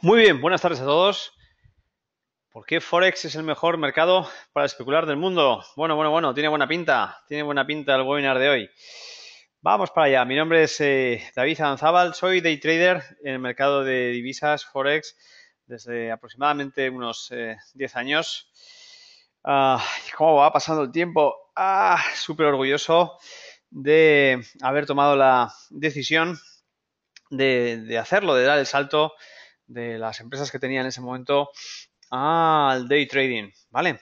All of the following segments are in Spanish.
Muy bien, buenas tardes a todos. ¿Por qué Forex es el mejor mercado para especular del mundo? Bueno, bueno, bueno, tiene buena pinta, tiene buena pinta el webinar de hoy. Vamos para allá, mi nombre es eh, David Anzábal, soy day trader en el mercado de divisas Forex desde aproximadamente unos 10 eh, años. Ah, ¿Cómo va pasando el tiempo? Ah, súper orgulloso de haber tomado la decisión de hacerlo, de dar el salto de las empresas que tenía en ese momento al day trading, ¿vale?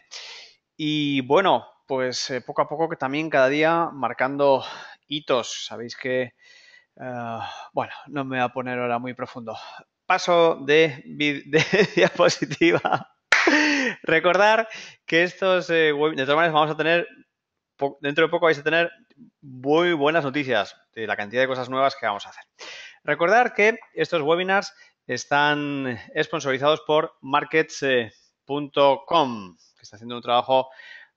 Y bueno, pues eh, poco a poco que también cada día marcando hitos. Sabéis que, eh, bueno, no me voy a poner ahora muy profundo. Paso de, diapositiva. Recordar que estos eh, webinars, de vamos a tener, dentro de poco vais a tener muy buenas noticias de la cantidad de cosas nuevas que vamos a hacer. Recordar que estos webinars están sponsorizados por markets.com, eh, que está haciendo un trabajo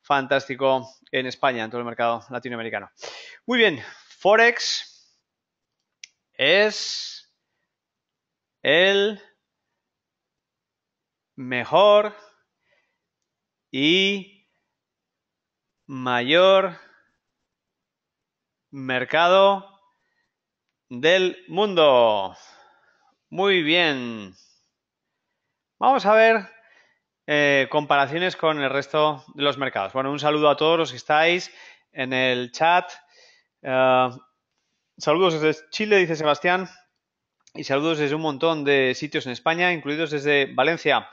fantástico en España, en todo el mercado latinoamericano. Muy bien, Forex es el mejor y mayor mercado del mundo. Muy bien. Vamos a ver eh, comparaciones con el resto de los mercados. Bueno, un saludo a todos los que estáis en el chat. Eh, saludos desde Chile, dice Sebastián. Y saludos desde un montón de sitios en España, incluidos desde Valencia.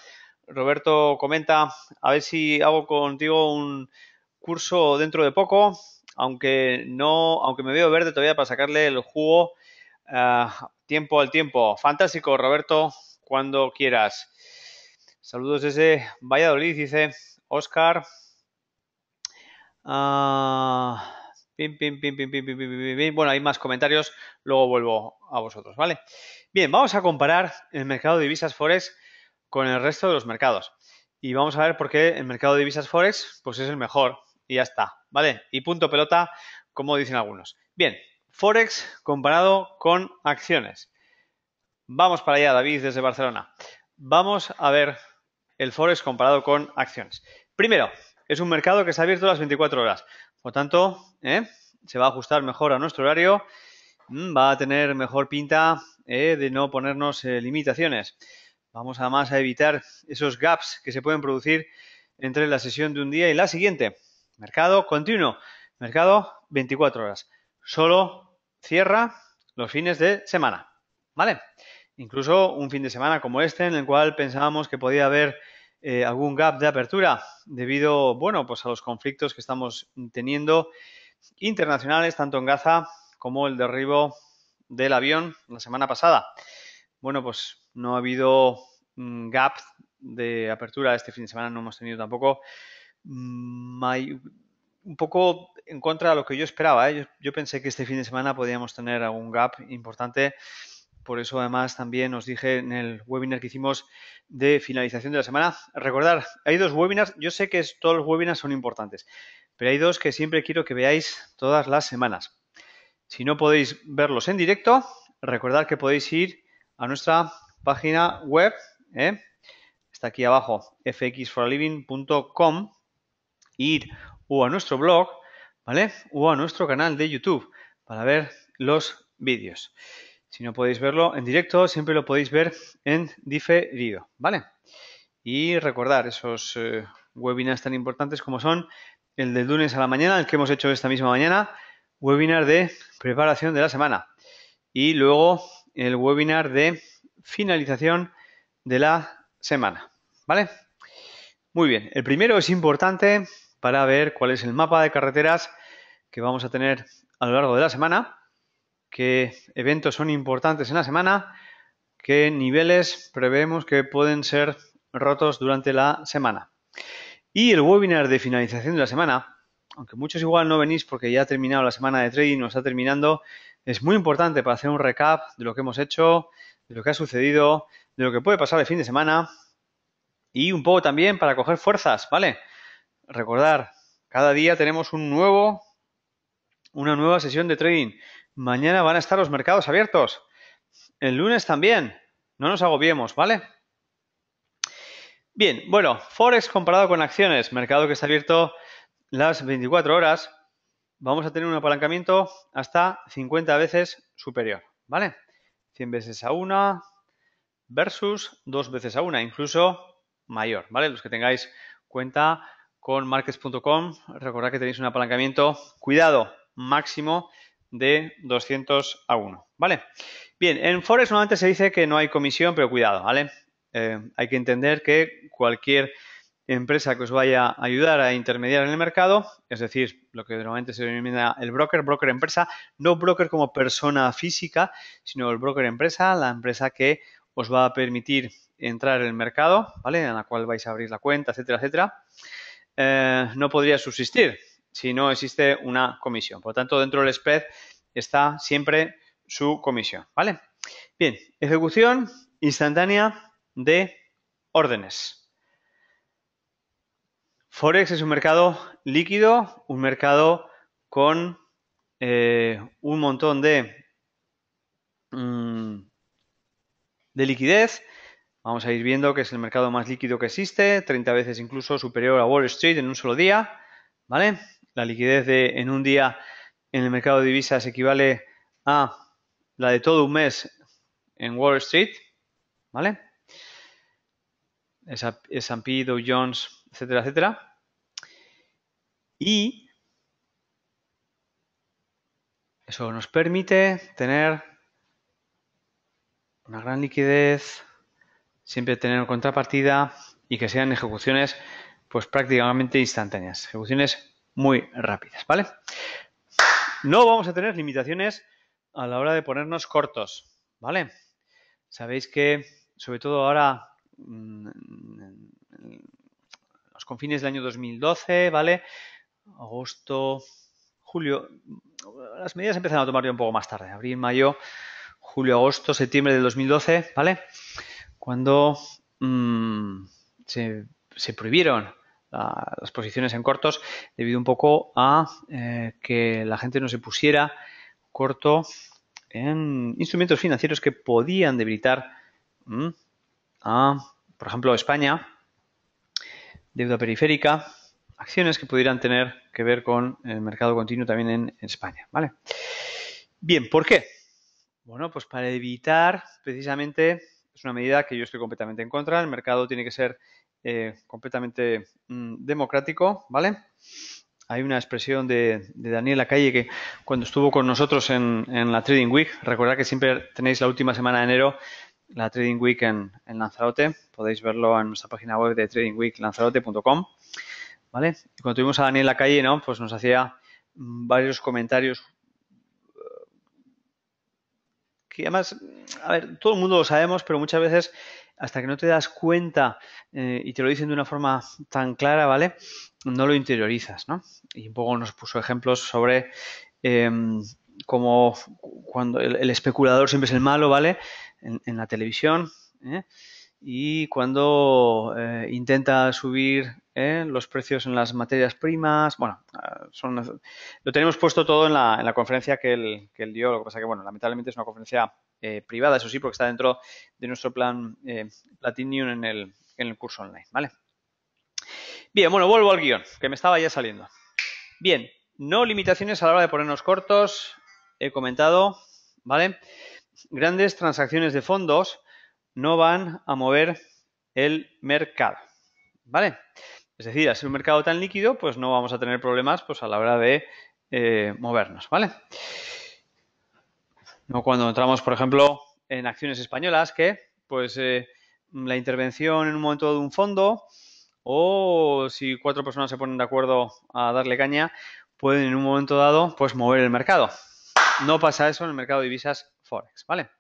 Roberto comenta, a ver si hago contigo un curso dentro de poco, aunque no, aunque me veo verde todavía para sacarle el jugo eh, Tiempo al tiempo. Fantástico, Roberto, cuando quieras. Saludos desde Valladolid, dice Oscar. Ah, pim pim, pim, pim, bueno, hay más comentarios, luego vuelvo a vosotros, ¿vale? Bien, vamos a comparar el mercado de divisas forex con el resto de los mercados. Y vamos a ver por qué el mercado de divisas forex pues es el mejor y ya está, ¿vale? Y punto pelota, como dicen algunos. Bien, Forex comparado con acciones. Vamos para allá, David, desde Barcelona. Vamos a ver el Forex comparado con acciones. Primero, es un mercado que se ha abierto las 24 horas. Por tanto, ¿eh? se va a ajustar mejor a nuestro horario. Mm, va a tener mejor pinta ¿eh? de no ponernos eh, limitaciones. Vamos además a evitar esos gaps que se pueden producir entre la sesión de un día y la siguiente. Mercado continuo. Mercado 24 horas. Solo cierra los fines de semana, ¿vale? Incluso un fin de semana como este, en el cual pensábamos que podía haber eh, algún gap de apertura debido, bueno, pues a los conflictos que estamos teniendo internacionales, tanto en Gaza como el derribo del avión la semana pasada. Bueno, pues no ha habido gap de apertura este fin de semana, no hemos tenido tampoco mm, un poco en contra de lo que yo esperaba. ¿eh? Yo, pensé que este fin de semana podíamos tener algún gap importante. Por eso, además, también os dije en el webinar que hicimos de finalización de la semana. Recordar, hay dos webinars. Yo sé que todos los webinars son importantes, pero hay dos que siempre quiero que veáis todas las semanas. Si no podéis verlos en directo, recordad que podéis ir a nuestra página web. ¿eh? Está aquí abajo, fxforaliving.com. Ir o a nuestro blog, ¿vale? O a nuestro canal de YouTube para ver los vídeos. Si no podéis verlo en directo, siempre lo podéis ver en diferido, ¿vale? Y recordar esos eh, webinars tan importantes como son el del lunes a la mañana, el que hemos hecho esta misma mañana, webinar de preparación de la semana. Y luego el webinar de finalización de la semana, ¿vale? Muy bien, el primero es importante para ver cuál es el mapa de carreteras que vamos a tener a lo largo de la semana, qué eventos son importantes en la semana, qué niveles prevemos que pueden ser rotos durante la semana. Y el webinar de finalización de la semana, aunque muchos igual no venís porque ya ha terminado la semana de trading o está terminando, es muy importante para hacer un recap de lo que hemos hecho, de lo que ha sucedido, de lo que puede pasar el fin de semana y un poco también para coger fuerzas, ¿vale? recordar, cada día tenemos un nuevo, una nueva sesión de trading. Mañana van a estar los mercados abiertos. El lunes también. No nos agobiemos, ¿vale? Bien, bueno, Forex comparado con acciones, mercado que está abierto las 24 horas, vamos a tener un apalancamiento hasta 50 veces superior, ¿vale? 100 veces a una versus 2 veces a una, incluso mayor, ¿vale? Los que tengáis cuenta con markets.com. Recordad que tenéis un apalancamiento, cuidado, máximo de 200 a 1. ¿Vale? Bien, en Forex normalmente se dice que no hay comisión, pero cuidado, ¿vale? Eh, hay que entender que cualquier empresa que os vaya a ayudar a intermediar en el mercado, es decir, lo que normalmente se denomina el broker, broker empresa, no broker como persona física, sino el broker empresa, la empresa que os va a permitir entrar en el mercado, ¿vale? En la cual vais a abrir la cuenta, etcétera, etcétera. Eh, no podría subsistir si no existe una comisión. Por lo tanto, dentro del SPED está siempre su comisión, ¿vale? Bien, ejecución instantánea de órdenes. Forex es un mercado líquido, un mercado con eh, un montón de, mm, de liquidez Vamos a ir viendo que es el mercado más líquido que existe, 30 veces incluso superior a Wall Street en un solo día, ¿vale? La liquidez de, en un día en el mercado de divisas equivale a la de todo un mes en Wall Street, ¿vale? S&P, Dow Jones, etcétera, etcétera. Y eso nos permite tener una gran liquidez siempre tener contrapartida y que sean ejecuciones pues prácticamente instantáneas, ejecuciones muy rápidas, ¿vale? No vamos a tener limitaciones a la hora de ponernos cortos, ¿vale? Sabéis que sobre todo ahora mm, los confines del año 2012, ¿vale? Agosto, julio, las medidas empezaron a tomar un poco más tarde, abril, mayo, julio, agosto, septiembre del 2012, ¿vale? cuando mm, se, prohibieron ah, las posiciones en cortos debido un poco a eh, que la gente no se pusiera corto en instrumentos financieros que podían debilitar mm, a, por ejemplo, España, deuda periférica, acciones que pudieran tener que ver con el mercado continuo también en, España, ¿vale? Bien, ¿por qué? Bueno, pues para evitar precisamente es una medida que yo estoy completamente en contra. El mercado tiene que ser eh, completamente mm, democrático, ¿vale? Hay una expresión de, Daniel Lacalle que cuando estuvo con nosotros en, la Trading Week, recordad que siempre tenéis la última semana de enero la Trading Week en, Lanzarote. Podéis verlo en nuestra página web de tradingweeklanzarote.com, ¿vale? cuando tuvimos a Daniel Lacalle, ¿no? Pues nos hacía mm, varios comentarios que además, a ver, todo el mundo lo sabemos, pero muchas veces hasta que no te das cuenta eh, y te lo dicen de una forma tan clara, ¿vale? No lo interiorizas, ¿no? Y un poco nos puso ejemplos sobre em, cómo cuando el, especulador siempre es el malo, ¿vale? En, la televisión. ¿eh? Y cuando eh, intenta subir ¿eh? los precios en las materias primas, bueno, eh, son, lo tenemos puesto todo en la, conferencia que él, dio, lo que pasa que, bueno, lamentablemente es una conferencia eh, privada, eso sí, porque está dentro de nuestro plan eh, Platinum en el, en el curso online, ¿vale? Bien, bueno, vuelvo al guión, que me estaba ya saliendo. Bien, no limitaciones a la hora de ponernos cortos, he comentado, ¿vale? Grandes transacciones de fondos no van a mover el mercado, ¿vale? Es decir, al ser un mercado tan líquido, pues no vamos a tener problemas pues, a la hora de eh, movernos, ¿vale? No cuando entramos, por ejemplo, en acciones españolas, que pues eh, la intervención en un momento de un fondo, o si cuatro personas se ponen de acuerdo a darle caña, pueden en un momento dado pues mover el mercado. No pasa eso en el mercado de divisas Forex, ¿vale?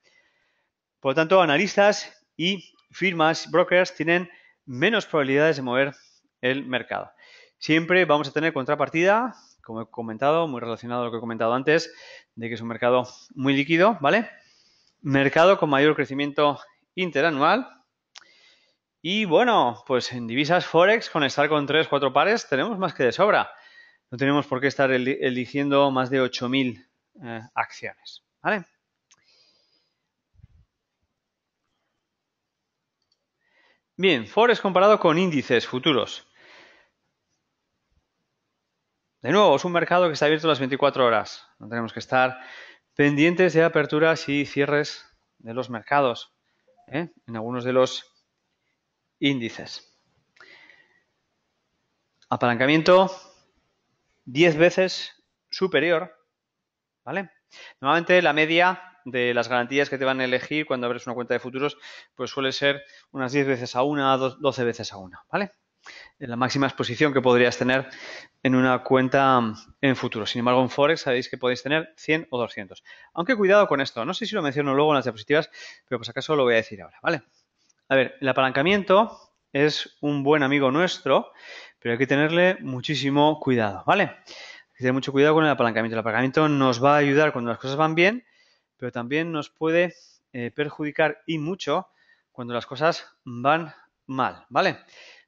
Por lo tanto, analistas y firmas, brokers, tienen menos probabilidades de mover el mercado. Siempre vamos a tener contrapartida, como he comentado, muy relacionado a lo que he comentado antes, de que es un mercado muy líquido, ¿vale? Mercado con mayor crecimiento interanual. Y bueno, pues en divisas Forex, con estar con tres, cuatro pares, tenemos más que de sobra. No tenemos por qué estar eligiendo más de 8.000 eh, acciones, ¿vale? Bien, Forex comparado con índices futuros. De nuevo, es un mercado que está abierto las 24 horas. No tenemos que estar pendientes de aperturas y cierres de los mercados ¿eh? en algunos de los índices. Apalancamiento 10 veces superior, ¿vale? Normalmente la media de las garantías que te van a elegir cuando abres una cuenta de futuros, pues suele ser unas 10 veces a una, 12 veces a una, ¿vale? la máxima exposición que podrías tener en una cuenta en futuro. Sin embargo, en Forex sabéis que podéis tener 100 o 200. Aunque cuidado con esto, no sé si lo menciono luego en las diapositivas, pero pues acaso lo voy a decir ahora, ¿vale? A ver, el apalancamiento es un buen amigo nuestro, pero hay que tenerle muchísimo cuidado, ¿vale? Hay que tener mucho cuidado con el apalancamiento. El apalancamiento nos va a ayudar cuando las cosas van bien, pero también nos puede eh, perjudicar y mucho cuando las cosas van mal, ¿vale?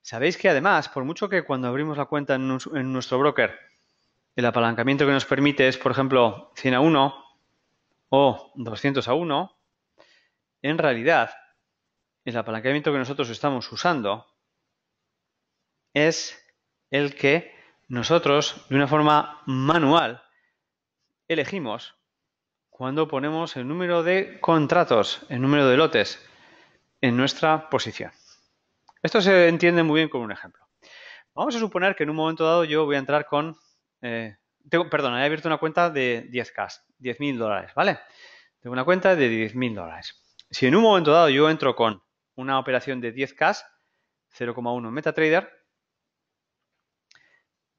Sabéis que además, por mucho que cuando abrimos la cuenta en, nuestro broker, el apalancamiento que nos permite es, por ejemplo, 100 a 1 o 200 a 1, en realidad el apalancamiento que nosotros estamos usando es el que nosotros de una forma manual elegimos cuando ponemos el número de contratos, el número de lotes en nuestra posición. Esto se entiende muy bien con un ejemplo. Vamos a suponer que en un momento dado yo voy a entrar con... Eh, perdón, he abierto una cuenta de 10K, 10.000 dólares, ¿vale? Tengo una cuenta de 10.000 dólares. Si en un momento dado yo entro con una operación de 10K, 0,1 MetaTrader,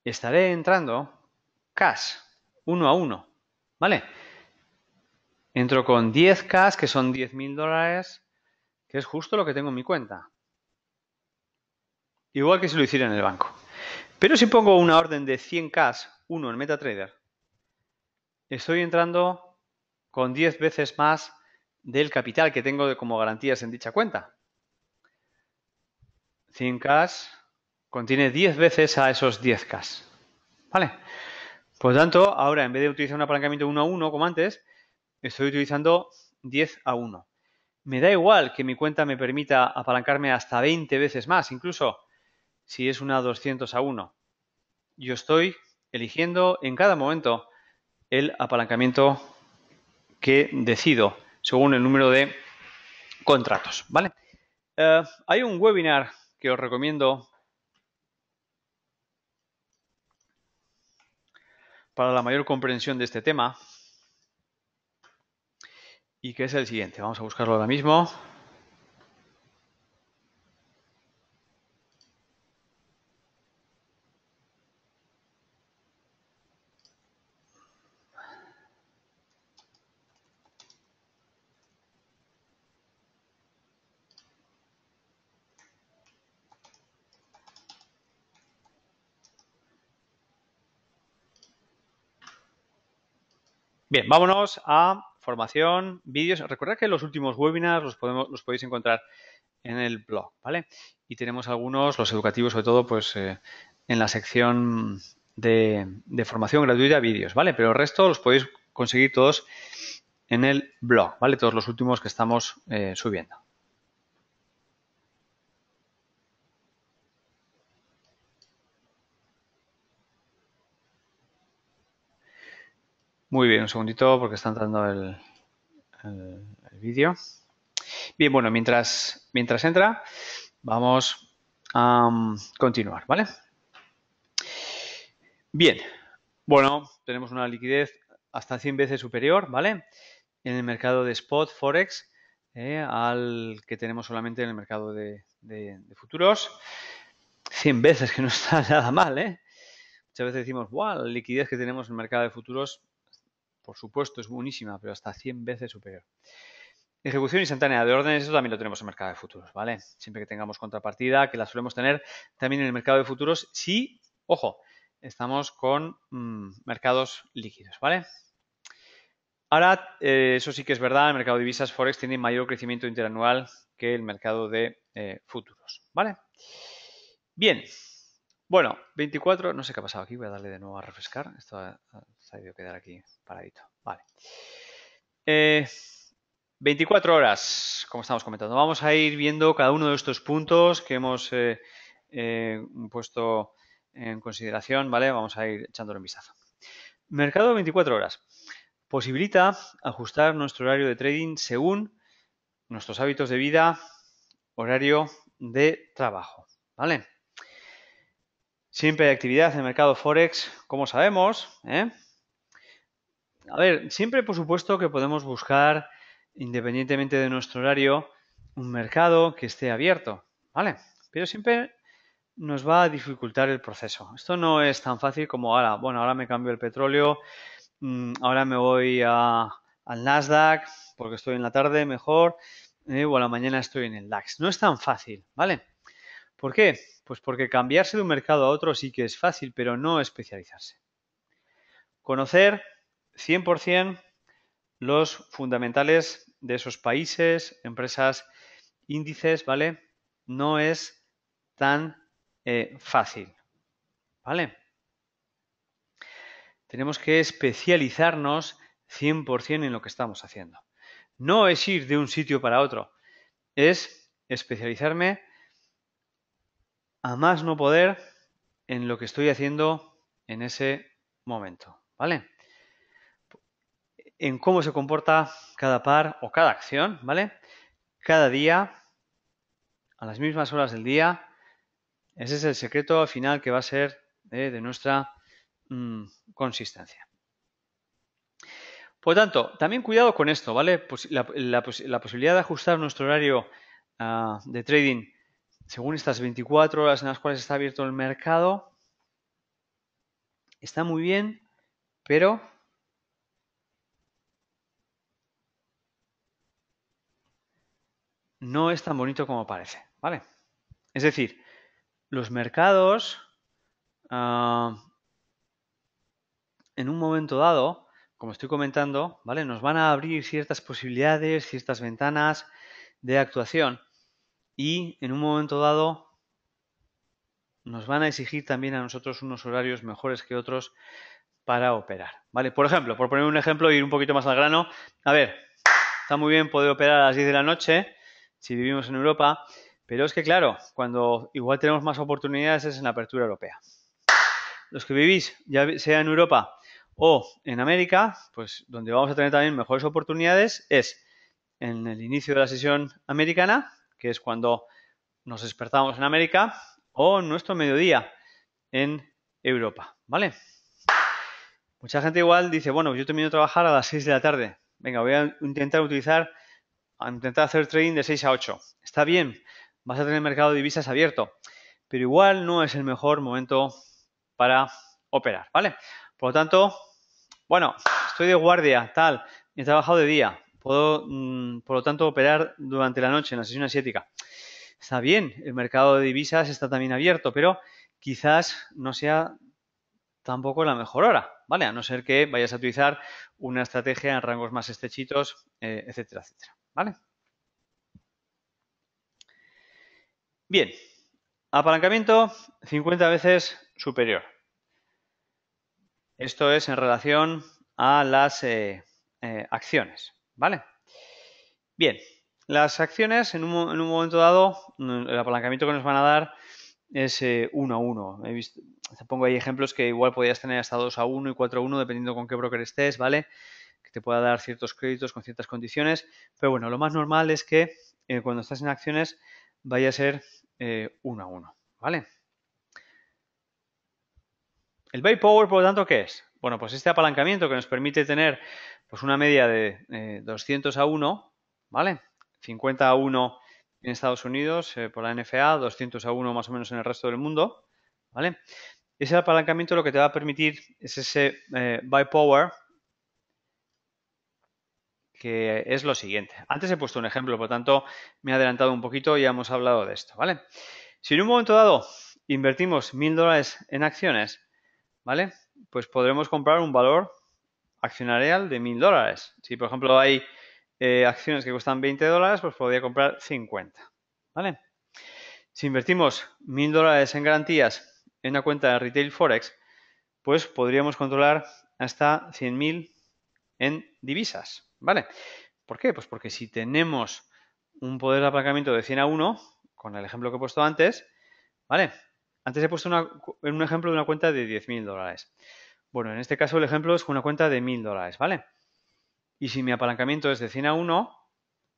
estaré entrando cash, uno a uno, ¿vale? Entro con 10K, que son 10.000 dólares, que es justo lo que tengo en mi cuenta igual que si lo hiciera en el banco. Pero si pongo una orden de 100 k 1 en MetaTrader, estoy entrando con 10 veces más del capital que tengo como garantías en dicha cuenta. 100 k contiene 10 veces a esos 10 k ¿Vale? Por tanto, ahora en vez de utilizar un apalancamiento 1 a 1 como antes, estoy utilizando 10 a 1. Me da igual que mi cuenta me permita apalancarme hasta 20 veces más, incluso si es una 200 a 1. Yo estoy eligiendo en cada momento el apalancamiento que decido según el número de contratos, ¿vale? Eh, hay un webinar que os recomiendo para la mayor comprensión de este tema y que es el siguiente. Vamos a buscarlo ahora mismo. Bien, vámonos a formación, vídeos. Recordad que los últimos webinars los, podéis encontrar en el blog, ¿vale? Y tenemos algunos, los educativos sobre todo, pues eh, en la sección de, formación gratuita, vídeos, ¿vale? Pero el resto los podéis conseguir todos en el blog, ¿vale? Todos los últimos que estamos eh, subiendo. Muy bien, un segundito porque está entrando el, vídeo. Bien, bueno, mientras, mientras entra, vamos a mm, continuar, ¿vale? Bien, bueno, tenemos una liquidez hasta 100 veces superior, ¿vale? En el mercado de spot, forex, eh, al que tenemos solamente en el mercado de, futuros. 100 veces, que no está nada mal, ¿eh? Muchas veces decimos, guau, la liquidez que tenemos en el mercado de futuros por supuesto, es buenísima, pero hasta 100 veces superior. Ejecución instantánea de órdenes, eso también lo tenemos en el mercado de futuros, ¿vale? Siempre que tengamos contrapartida, que la solemos tener también en el mercado de futuros, si, ojo, estamos con mm, mercados líquidos, ¿vale? Ahora, eh, eso sí que es verdad, el mercado de divisas Forex tiene mayor crecimiento interanual que el mercado de eh, futuros, ¿vale? Bien, bueno, 24, no sé qué ha pasado aquí, voy a darle de nuevo a refrescar, esto quedar aquí paradito. Vale. 24 horas, como estamos comentando. Vamos a ir viendo cada uno de estos puntos que hemos eh, eh, puesto en consideración, ¿vale? Vamos a ir echándolo en vistazo. Mercado 24 horas. Posibilita ajustar nuestro horario de trading según nuestros hábitos de vida, horario de trabajo, ¿vale? Siempre hay actividad en el mercado Forex, como sabemos, ¿eh? A ver, siempre por supuesto que podemos buscar, independientemente de nuestro horario, un mercado que esté abierto, ¿vale? Pero siempre nos va a dificultar el proceso. Esto no es tan fácil como ahora, bueno, ahora me cambio el petróleo, mm, ahora me voy al Nasdaq porque estoy en la tarde mejor, eh, o a la mañana estoy en el DAX. No es tan fácil, ¿vale? ¿Por qué? Pues porque cambiarse de un mercado a otro sí que es fácil, pero no especializarse. Conocer 100% los fundamentales de esos países, empresas, índices, ¿vale? No es tan eh, fácil, ¿vale? Tenemos que especializarnos 100% en lo que estamos haciendo. No es ir de un sitio para otro, es especializarme a más no poder en lo que estoy haciendo en ese momento, ¿vale? en cómo se comporta cada par o cada acción, ¿vale? Cada día, a las mismas horas del día. Ese es el secreto final que va a ser eh, de, nuestra mm, consistencia. Por tanto, también cuidado con esto, ¿vale? Pues la, posibilidad de ajustar nuestro horario ah, de trading según estas 24 horas en las cuales está abierto el mercado está muy bien, pero no es tan bonito como parece, ¿vale? Es decir, los mercados ah, en un momento dado, como estoy comentando, ¿vale? Nos van a abrir ciertas posibilidades, ciertas ventanas de actuación y en un momento dado nos van a exigir también a nosotros unos horarios mejores que otros para operar, ¿vale? Por ejemplo, por poner un ejemplo y ir un poquito más al grano, a ver, está muy bien poder operar a las 10 de la noche, si vivimos en Europa, pero es que claro, cuando igual tenemos más oportunidades es en la apertura europea. Los que vivís, ya sea en Europa o en América, pues donde vamos a tener también mejores oportunidades es en el inicio de la sesión americana, que es cuando nos despertamos en América, o en nuestro mediodía en Europa, ¿vale? Mucha gente igual dice, bueno, yo termino de trabajar a las 6 de la tarde. Venga, voy a intentar utilizar a intentar hacer trading de 6 a 8. Está bien, vas a tener el mercado de divisas abierto, pero igual no es el mejor momento para operar, ¿vale? Por lo tanto, bueno, estoy de guardia, tal, he trabajado de día, puedo, mm, por lo tanto, operar durante la noche en la sesión asiática. Está bien, el mercado de divisas está también abierto, pero quizás no sea tampoco la mejor hora, ¿vale? A no ser que vayas a utilizar una estrategia en rangos más estrechitos, eh, etcétera, etcétera. ¿Vale? Bien, apalancamiento 50 veces superior. Esto es en relación a las eh, eh, acciones, ¿vale? Bien, las acciones en un, momento dado, mm, el apalancamiento que nos van a dar es 1 eh, a 1. pongo ahí ejemplos que igual podías tener hasta 2 a 1 y 4 a 1 dependiendo con qué broker estés, ¿vale? te pueda dar ciertos créditos con ciertas condiciones. Pero bueno, lo más normal es que eh, cuando estás en acciones vaya a ser eh, uno a uno. ¿Vale? El buy power, por lo tanto, ¿qué es? Bueno, pues este apalancamiento que nos permite tener pues una media de 200 eh, a 1, ¿vale? 50 a 1 en Estados Unidos por la NFA, 200 a 1 más o menos en el resto del mundo, ¿vale? Ese apalancamiento lo que te va a permitir es ese eh, buy power que es lo siguiente. Antes he puesto un ejemplo, por tanto me he adelantado un poquito y hemos hablado de esto, ¿vale? Si en un momento dado invertimos mil dólares en acciones, ¿vale? Pues podremos comprar un valor accionarial de mil dólares. Si, por ejemplo, hay eh, acciones que cuestan 20 dólares, pues podría comprar 50, ¿vale? Si invertimos mil dólares en garantías en una cuenta de retail forex, pues podríamos controlar hasta 100.000 en divisas, ¿Vale? ¿Por qué? Pues porque si tenemos un poder de apalancamiento de 100 a 1, con el ejemplo que he puesto antes, ¿vale? Antes he puesto un ejemplo de una cuenta de 10.000 dólares. Bueno, en este caso el ejemplo es con una cuenta de 1.000 dólares, ¿vale? Y si mi apalancamiento es de 100 a 1,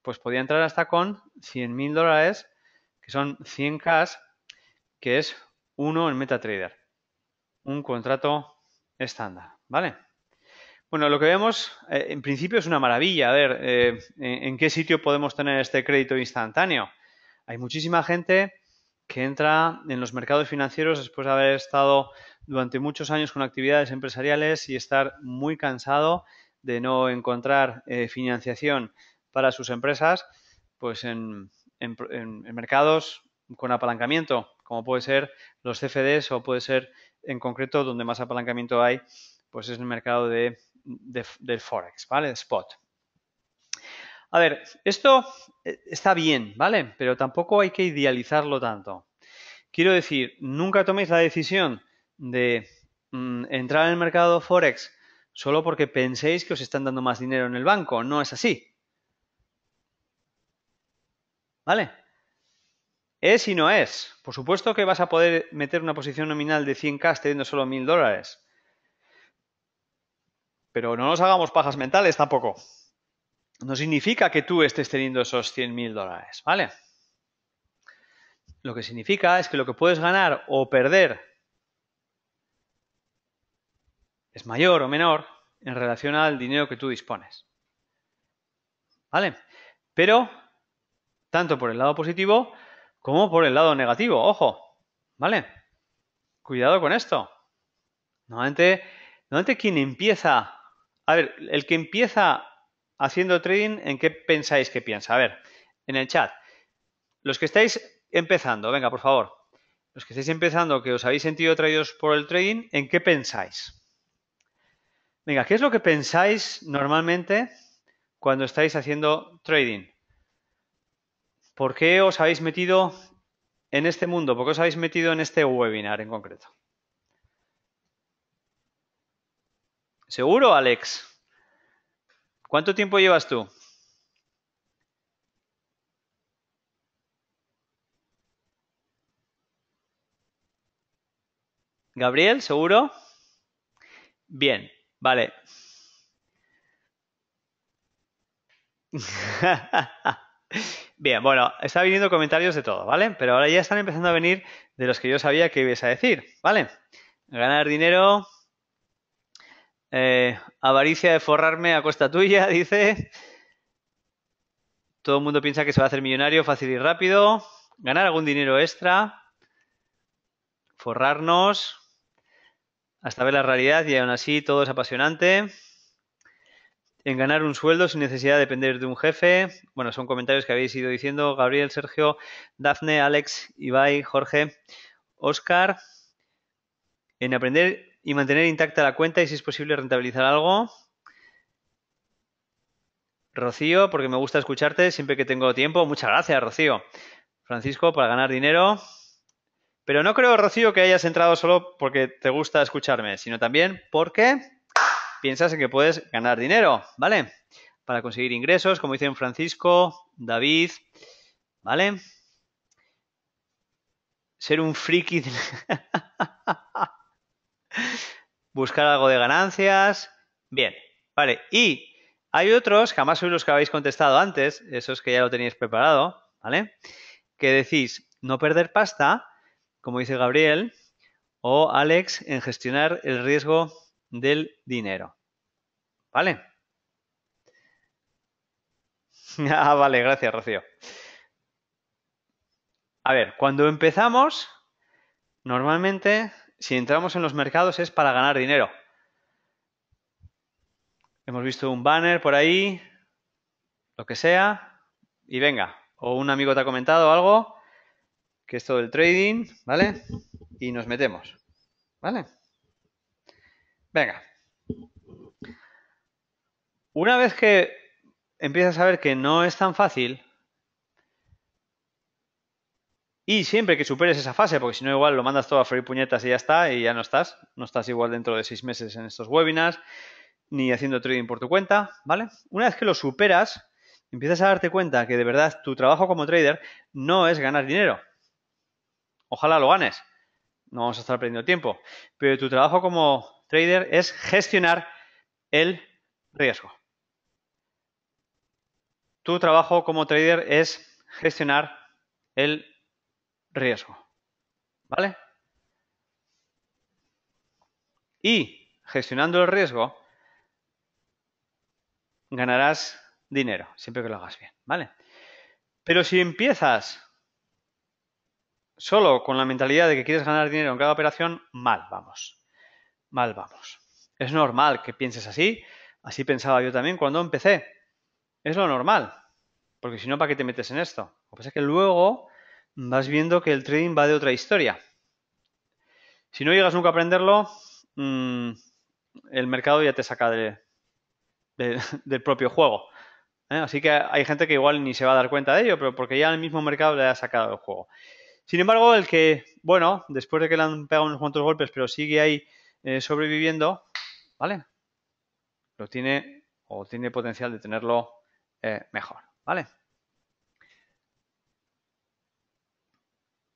pues podría entrar hasta con 100.000 dólares, que son 100 cash, que es 1 en MetaTrader, un contrato estándar, ¿vale? Bueno, lo que vemos eh, en principio es una maravilla. A ver, eh, en, qué sitio podemos tener este crédito instantáneo? Hay muchísima gente que entra en los mercados financieros después de haber estado durante muchos años con actividades empresariales y estar muy cansado de no encontrar eh, financiación para sus empresas, pues en, en mercados con apalancamiento, como puede ser los CFDs o puede ser en concreto donde más apalancamiento hay, pues es el mercado de de, del Forex, ¿vale? Spot. A ver, esto eh, está bien, ¿vale? Pero tampoco hay que idealizarlo tanto. Quiero decir, nunca toméis la decisión de mm, entrar en el mercado Forex solo porque penséis que os están dando más dinero en el banco. No es así. ¿Vale? Es y no es. Por supuesto que vas a poder meter una posición nominal de 100k teniendo solo 1000 dólares. Pero no nos hagamos pajas mentales tampoco. No significa que tú estés teniendo esos 100.000 mil dólares, ¿vale? Lo que significa es que lo que puedes ganar o perder es mayor o menor en relación al dinero que tú dispones. ¿Vale? Pero, tanto por el lado positivo como por el lado negativo, ojo, ¿vale? Cuidado con esto. Normalmente, normalmente quien empieza a ver, el que empieza haciendo trading, ¿en qué pensáis que piensa? A ver, en el chat. Los que estáis empezando, venga, por favor. Los que estáis empezando, que os habéis sentido atraídos por el trading, ¿en qué pensáis? Venga, ¿qué es lo que pensáis normalmente cuando estáis haciendo trading? ¿Por qué os habéis metido en este mundo? ¿Por qué os habéis metido en este webinar en concreto? ¿Seguro, Alex? ¿Cuánto tiempo llevas tú? Gabriel, ¿seguro? Bien, vale. Bien, bueno, está viniendo comentarios de todo, ¿vale? Pero ahora ya están empezando a venir de los que yo sabía que ibas a decir, ¿vale? Ganar dinero, eh, avaricia de forrarme a costa tuya, dice. Todo el mundo piensa que se va a hacer millonario fácil y rápido. Ganar algún dinero extra. Forrarnos. Hasta ver la realidad y aún así todo es apasionante. En ganar un sueldo sin necesidad de depender de un jefe. Bueno, son comentarios que habéis ido diciendo Gabriel, Sergio, Dafne, Alex, Ibai, Jorge, Oscar. En aprender y mantener intacta la cuenta y si es posible rentabilizar algo. Rocío, porque me gusta escucharte siempre que tengo tiempo. Muchas gracias, Rocío. Francisco, para ganar dinero. Pero no creo, Rocío, que hayas entrado solo porque te gusta escucharme, sino también porque piensas en que puedes ganar dinero, ¿vale? Para conseguir ingresos, como dicen Francisco, David, ¿vale? Ser un friki. buscar algo de ganancias. Bien, vale. Y hay otros, jamás son los que habéis contestado antes, esos que ya lo teníais preparado, ¿vale? Que decís, no perder pasta, como dice Gabriel, o Alex, en gestionar el riesgo del dinero. ¿Vale? ah, vale, gracias, Rocío. A ver, cuando empezamos, normalmente si entramos en los mercados es para ganar dinero. Hemos visto un banner por ahí, lo que sea, y venga, o un amigo te ha comentado algo, que es todo el trading, ¿vale? Y nos metemos, ¿vale? Venga. Una vez que empiezas a ver que no es tan fácil, y siempre que superes esa fase, porque si no, igual lo mandas todo a freír puñetas y ya está, y ya no estás. No estás igual dentro de seis meses en estos webinars, ni haciendo trading por tu cuenta, ¿vale? Una vez que lo superas, empiezas a darte cuenta que de verdad tu trabajo como trader no es ganar dinero. Ojalá lo ganes. No vamos a estar perdiendo tiempo. Pero tu trabajo como trader es gestionar el riesgo. Tu trabajo como trader es gestionar el riesgo. ¿Vale? Y gestionando el riesgo, ganarás dinero, siempre que lo hagas bien, ¿vale? Pero si empiezas solo con la mentalidad de que quieres ganar dinero en cada operación, mal vamos, mal vamos. Es normal que pienses así, así pensaba yo también cuando empecé. Es lo normal, porque si no, ¿para qué te metes en esto? Lo que pasa es que luego vas viendo que el trading va de otra historia. Si no llegas nunca a aprenderlo, mm, el mercado ya te saca del propio juego. ¿eh? Así que hay gente que igual ni se va a dar cuenta de ello, pero porque ya el mismo mercado le ha sacado el juego. Sin embargo, el que, bueno, después de que le han pegado unos cuantos golpes, pero sigue ahí eh, sobreviviendo, ¿vale? Lo tiene o tiene potencial de tenerlo eh, mejor, ¿vale?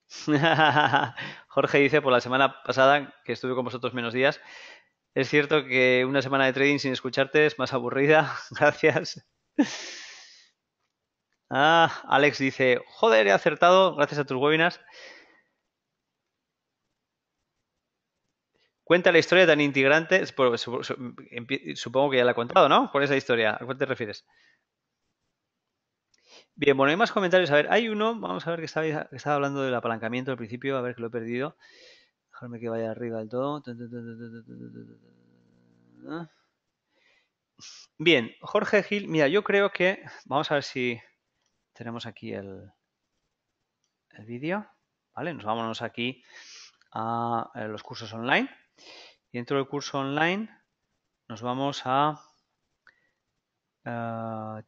Jorge dice, por la semana pasada que estuve con vosotros menos días, es cierto que una semana de trading sin escucharte es más aburrida. Gracias. Ah, Alex dice, joder, he acertado gracias a tus webinars. Cuenta la historia tan integrante, supongo que ya la ha contado, ¿no? por esa historia, ¿a cuál te refieres? Bien, bueno, hay más comentarios. A ver, hay uno, vamos a ver que estaba, hablando del apalancamiento al principio, a ver que lo he perdido. Déjame que vaya arriba del todo. Bien, Jorge Gil, mira, yo creo que, vamos a ver si tenemos aquí el, el vídeo, ¿vale? Nos vámonos aquí a los cursos online. Y dentro del curso online nos vamos a no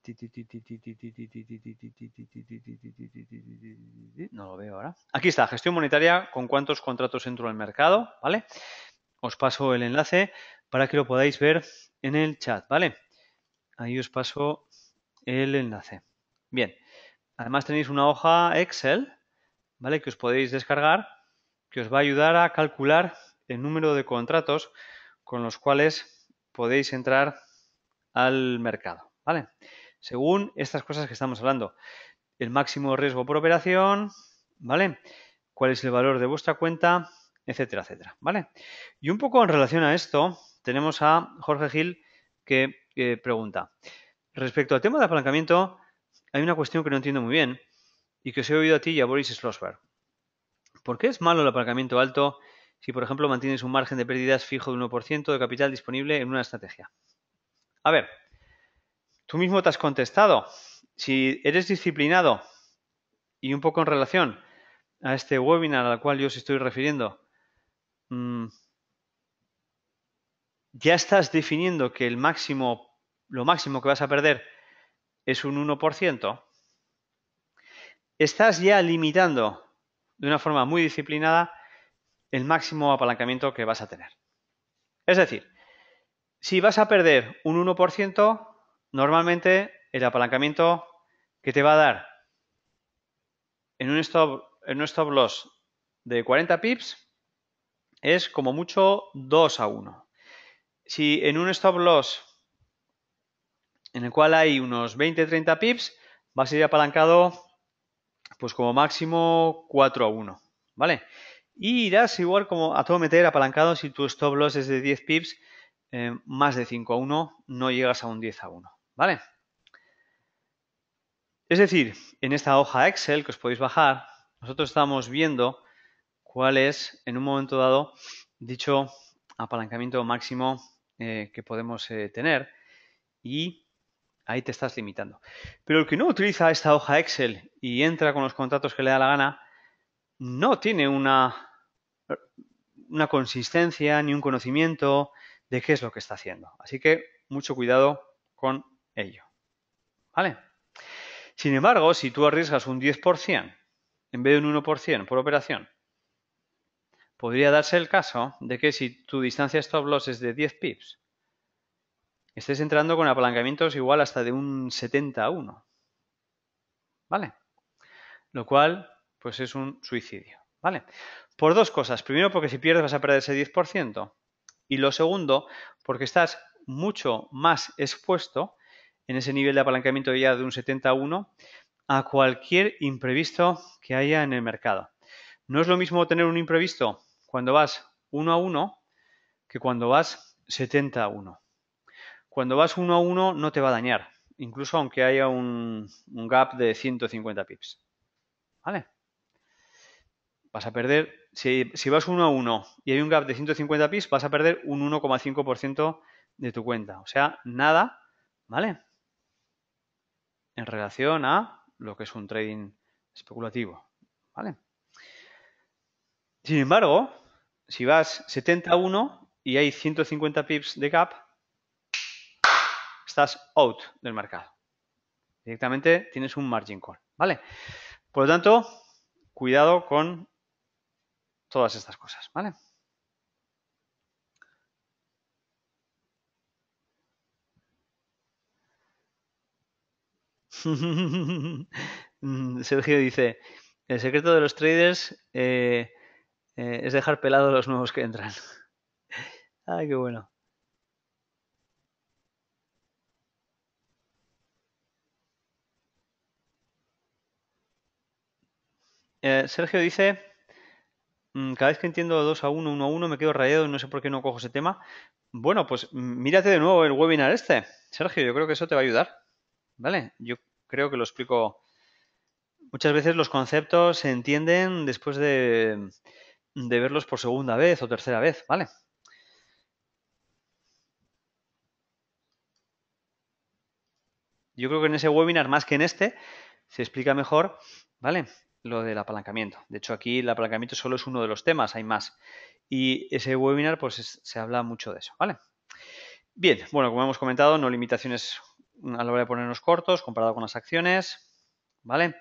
lo veo ahora. Aquí está, gestión monetaria con cuántos contratos entro al mercado, ¿vale? Os paso el enlace para que lo podáis ver en el chat, ¿vale? Ahí os paso el enlace. Bien, además tenéis una hoja Excel, ¿vale? Que os podéis descargar, que os va a ayudar a calcular el número de contratos con los cuales podéis entrar al mercado. ¿vale? Según estas cosas que estamos hablando. El máximo riesgo por operación, ¿vale? ¿Cuál es el valor de vuestra cuenta? Etcétera, etcétera, ¿vale? Y un poco en relación a esto, tenemos a Jorge Gil que eh, pregunta. Respecto al tema de apalancamiento, hay una cuestión que no entiendo muy bien y que os he oído a ti y a Boris Schlossberg. ¿Por qué es malo el apalancamiento alto si, por ejemplo, mantienes un margen de pérdidas fijo de 1% de capital disponible en una estrategia? A ver, Tú mismo te has contestado. Si eres disciplinado y un poco en relación a este webinar al cual yo os estoy refiriendo, mm, ya estás definiendo que el máximo, lo máximo que vas a perder es un 1%, estás ya limitando de una forma muy disciplinada el máximo apalancamiento que vas a tener. Es decir, si vas a perder un 1%, normalmente el apalancamiento que te va a dar en un stop, en un stop loss de 40 pips es como mucho 2 a 1. Si en un stop loss en el cual hay unos 20-30 pips, va a ser apalancado pues como máximo 4 a 1, ¿vale? Y irás igual como a todo meter apalancado si tu stop loss es de 10 pips, eh, más de 5 a 1, no llegas a un 10 a 1. ¿Vale? Es decir, en esta hoja Excel que os podéis bajar, nosotros estamos viendo cuál es, en un momento dado, dicho apalancamiento máximo eh, que podemos eh, tener y ahí te estás limitando. Pero el que no utiliza esta hoja Excel y entra con los contratos que le da la gana, no tiene una, una consistencia ni un conocimiento de qué es lo que está haciendo. Así que mucho cuidado con ello. ¿Vale? Sin embargo, si tú arriesgas un 10% en vez de un 1% por operación, podría darse el caso de que si tu distancia stop loss es de 10 pips, estés entrando con apalancamientos igual hasta de un 70 a 1. ¿Vale? Lo cual, pues es un suicidio. ¿Vale? Por dos cosas. Primero, porque si pierdes vas a perder ese 10%. Y lo segundo, porque estás mucho más expuesto en ese nivel de apalancamiento ya de un 71 a cualquier imprevisto que haya en el mercado. No es lo mismo tener un imprevisto cuando vas 1 a 1 que cuando vas 70 a 1. Cuando vas 1 a 1 no te va a dañar, incluso aunque haya un, gap de 150 pips. ¿Vale? Vas a perder, si, si, vas 1 a 1 y hay un gap de 150 pips, vas a perder un 1,5% de tu cuenta. O sea, nada, ¿vale? en relación a lo que es un trading especulativo. ¿vale? Sin embargo, si vas 71 y hay 150 pips de gap, estás out del mercado. Directamente tienes un margin call. ¿vale? Por lo tanto, cuidado con todas estas cosas. ¿vale? Mm, Sergio dice, el secreto de los traders eh, eh, es dejar pelados los nuevos que entran. Ay, qué bueno. Eh, Sergio dice, mm, cada vez que entiendo 2 a 1, 1 a 1, me quedo rayado y no sé por qué no cojo ese tema. Bueno, pues mm, mírate de nuevo el webinar este, Sergio, yo creo que eso te va a ayudar. ¿Vale? Yo creo que lo explico. Muchas veces los conceptos se entienden después de, verlos por segunda vez o tercera vez, ¿vale? Yo creo que en ese webinar, más que en este, se explica mejor, ¿vale? Lo del apalancamiento. De hecho, aquí el apalancamiento solo es uno de los temas, hay más. Y ese webinar, pues se habla mucho de eso, ¿vale? Bien, bueno, como hemos comentado, no limitaciones a la hora de ponernos cortos comparado con las acciones, ¿vale?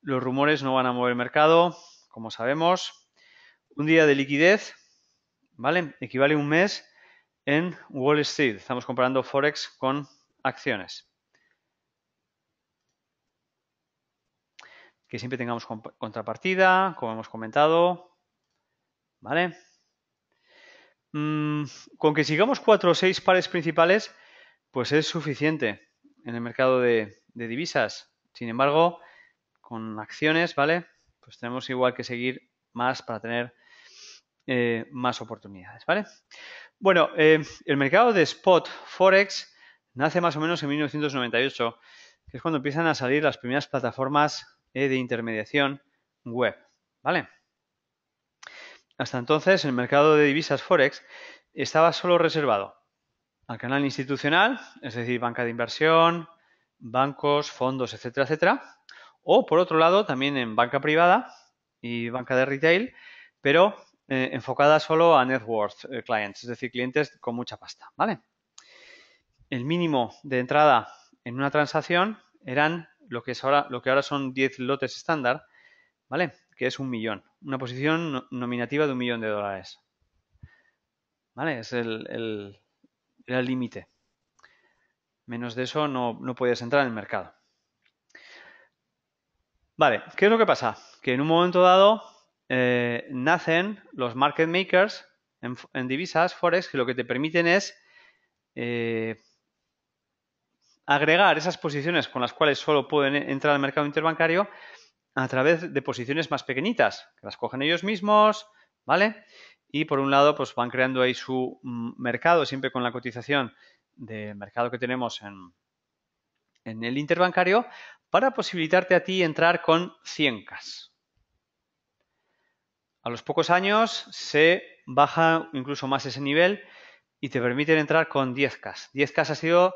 Los rumores no van a mover el mercado, como sabemos. Un día de liquidez, ¿vale? Equivale a un mes en Wall Street. Estamos comparando Forex con acciones. Que siempre tengamos contrapartida, como hemos comentado, ¿vale? Mm, con que sigamos cuatro o seis pares principales, pues es suficiente en el mercado de, divisas. Sin embargo, con acciones, ¿vale? Pues tenemos igual que seguir más para tener eh, más oportunidades, ¿vale? Bueno, eh, el mercado de spot forex nace más o menos en 1998, que es cuando empiezan a salir las primeras plataformas eh, de intermediación web, ¿vale? Hasta entonces el mercado de divisas forex estaba solo reservado al canal institucional, es decir, banca de inversión, bancos, fondos, etcétera, etcétera. O por otro lado, también en banca privada y banca de retail, pero eh, enfocada solo a net worth eh, clients, es decir, clientes con mucha pasta, ¿vale? El mínimo de entrada en una transacción eran lo que, es ahora, lo que ahora son 10 lotes estándar, ¿vale? Que es un millón, una posición nominativa de un millón de dólares. ¿Vale? Es el era el límite. Menos de eso no, no podías entrar en el mercado. Vale, ¿qué es lo que pasa? Que en un momento dado eh, nacen los market makers en, divisas forex que lo que te permiten es eh, agregar esas posiciones con las cuales solo pueden entrar al mercado interbancario a través de posiciones más pequeñitas, que las cogen ellos mismos, ¿vale? y por un lado pues van creando ahí su mm, mercado siempre con la cotización del mercado que tenemos en, el interbancario para posibilitarte a ti entrar con 100K. A los pocos años se baja incluso más ese nivel y te permiten entrar con 10K. 10K ha sido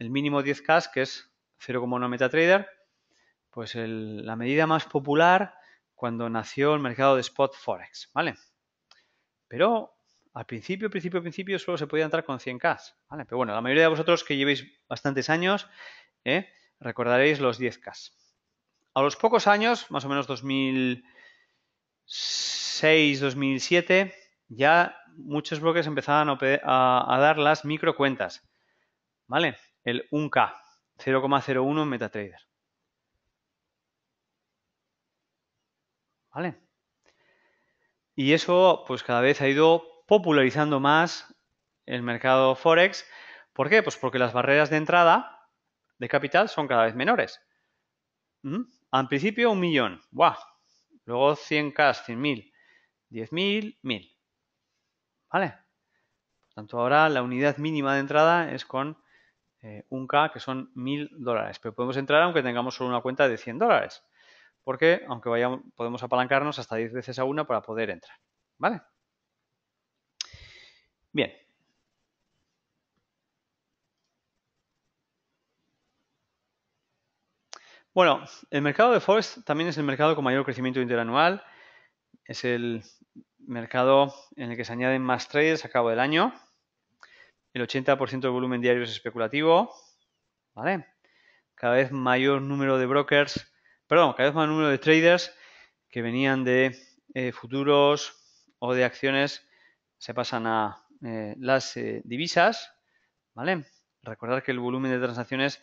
el mínimo 10K, que es 0,1 MetaTrader, pues la medida más popular cuando nació el mercado de Spot Forex, ¿vale? Pero al principio, principio, principio solo se podía entrar con 100K. ¿vale? Pero bueno, la mayoría de vosotros que llevéis bastantes años, ¿eh? recordaréis los 10K. A los pocos años, más o menos 2006, 2007, ya muchos bloques empezaban a, dar las micro cuentas. ¿Vale? El 1K, 0,01 en MetaTrader. ¿Vale? Y eso pues cada vez ha ido popularizando más el mercado Forex. ¿Por qué? Pues porque las barreras de entrada de capital son cada vez menores. ¿Mm? Al principio un millón, ¡guau! Luego 100k, 100.000, 10.000, 1.000. ¿Vale? Por tanto, ahora la unidad mínima de entrada es con eh, un k que son 1.000 dólares. Pero podemos entrar aunque tengamos solo una cuenta de 100 dólares porque aunque vayamos, podemos apalancarnos hasta 10 veces a una para poder entrar. ¿Vale? Bien. Bueno, el mercado de Forex también es el mercado con mayor crecimiento interanual. Es el mercado en el que se añaden más trades a cabo del año. El 80% del volumen diario es especulativo. ¿Vale? Cada vez mayor número de brokers perdón, cada vez más número de traders que venían de eh, futuros o de acciones se pasan a eh, las eh, divisas, ¿vale? Recordar que el volumen de transacciones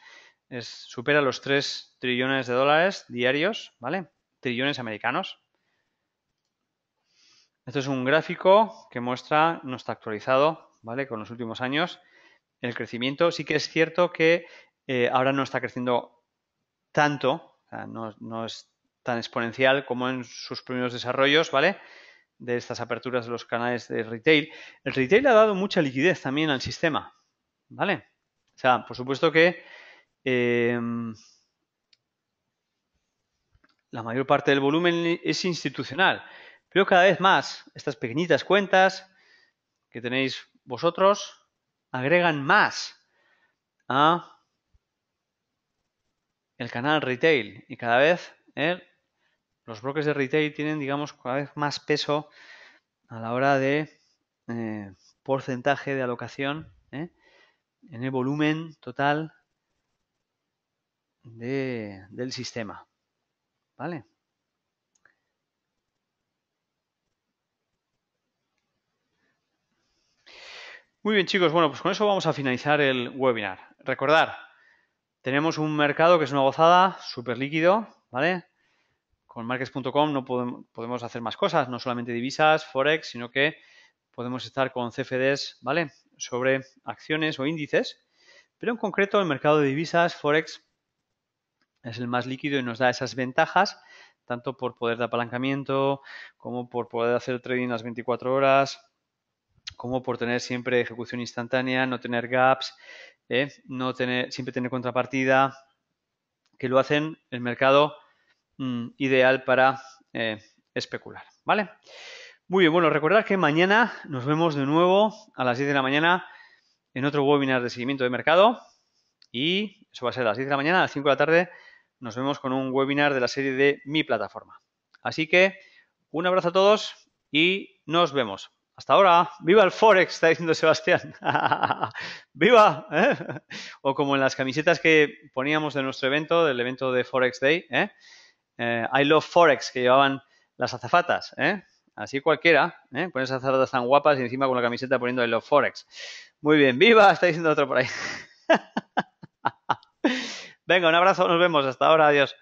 supera los 3 trillones de dólares diarios, ¿vale? Trillones americanos. Esto es un gráfico que muestra, no está actualizado, ¿vale? Con los últimos años, el crecimiento. Sí que es cierto que ahora no está creciendo tanto, no, es tan exponencial como en sus primeros desarrollos, ¿vale? De estas aperturas de los canales de retail. El retail ha dado mucha liquidez también al sistema, ¿vale? O sea, por supuesto que em, la mayor parte del volumen es institucional, pero cada vez más estas pequeñitas cuentas que tenéis vosotros agregan más a el canal retail y cada vez eh, los bloques de retail tienen, digamos, cada vez más peso a la hora de eh, porcentaje de alocación eh, en el volumen total del sistema. ¿Vale? Muy bien chicos, bueno, pues con eso vamos a finalizar el webinar. Recordar, tenemos un mercado que es una gozada, súper líquido, ¿vale? Con marques.com no podemos, podemos hacer más cosas, no solamente divisas, forex, sino que podemos estar con CFDs, ¿vale? Sobre acciones o índices, pero en concreto el mercado de divisas, forex, es el más líquido y nos da esas ventajas, tanto por poder de apalancamiento como por poder hacer trading las 24 horas, como por tener siempre ejecución instantánea, no tener gaps, ¿eh? no tener, siempre tener contrapartida, que lo hacen el mercado mm, ideal para eh, especular. ¿Vale? Muy bien, bueno, recordar que mañana nos vemos de nuevo a las 10 de la mañana en otro webinar de seguimiento de mercado. Y eso va a ser a las 10 de la mañana, a las 5 de la tarde nos vemos con un webinar de la serie de mi plataforma. Así que un abrazo a todos y nos vemos. Hasta ahora, viva el Forex, está diciendo Sebastián. viva, ¿eh? O como en las camisetas que poníamos de nuestro evento, del evento de Forex Day, ¿eh? Eh, I love Forex, que llevaban las azafatas, Así cualquiera, Con esas azafatas tan guapas y encima con la camiseta poniendo I love Forex. Muy bien, viva, está diciendo otro por ahí. Venga, un abrazo, nos vemos, hasta ahora, adiós.